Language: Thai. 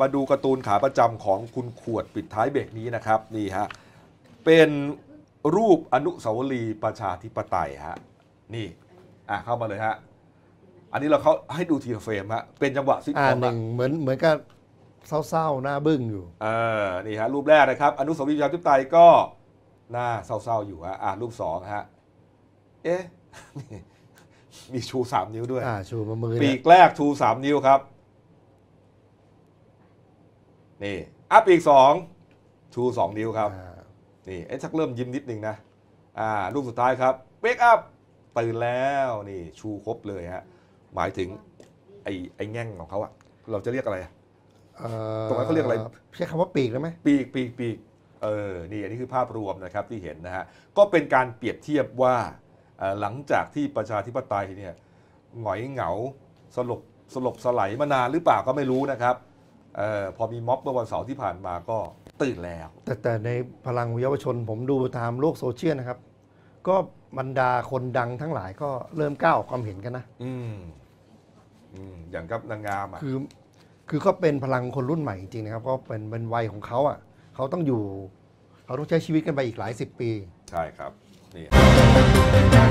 มาดูการ์ตูนขาประจำของคุณขวดปิดท้ายเบรกนี้นะครับ นี่ฮะเป็นรูปอนุสาวรีย์ประชาธิปไตยฮะนี่อ่ะเข้ามาเลยฮะอันนี้เราเขาให้ดูทีละเฟรมฮะเป็นจังหวะซิทคอ่ามหนึ่ะงเหมือนเหมือนกับเศร้า ๆ หน้าบึ้งอยู่ เออนี่ฮะรูปแรกนะครับ อนุสาวรีย์ประชาธิปไตยก็ หน้าเศร้าๆอยู่ฮะอ่ะรูปสองฮะเอ๊ะมีชูสามนิ้วด้วยอ่าชูมมือปีกแรกชูสามนิ้วครับนี่อัพอีก2ชู2นิ้วครับนี่ไอ้ชักเริ่มยิ้มนิดนึงนะอ่ารูปสุดท้ายครับเบรกอัพตื่นแล้วนี่ชูครบเลยฮะหมายถึง ไอ้ไอ้แง่งของเขาอะ เราจะเรียกอะไรตรงนั้นเขาเรียกอะไรใช้คำว่าปีกได้ไหมปีกปีกปีก เออ นี่อันนี้คือภาพรวมนะครับที่เห็นนะฮะ ก็เป็นการเปรียบเทียบว่า หลังจากที่ประชาธิปไตยเนี่ยหงอยเหงาสลบสลบสลายมานานหรือเปล่าก็ไม่รู้นะครับออพอมีม็อบเมื่อวันเสาร์ที่ผ่านมาก็ตื่นแล้ว แต่แต่ในพลังเยาวชนผมดูตามโลกโซเชียลนะครับ ก็บรรดาคนดังทั้งหลายก็เริ่มก้าวความเห็นกันนะอืมอืมอย่างกับนางงามอ่ะคือคือก็เป็นพลังคนรุ่นใหม่จริงนะครับก็เป็นเป็นวัยของเขาอ่ะเขาต้องอยู่เขาต้องใช้ชีวิตกันไปอีกหลายสิบปี ใช่ครับนี่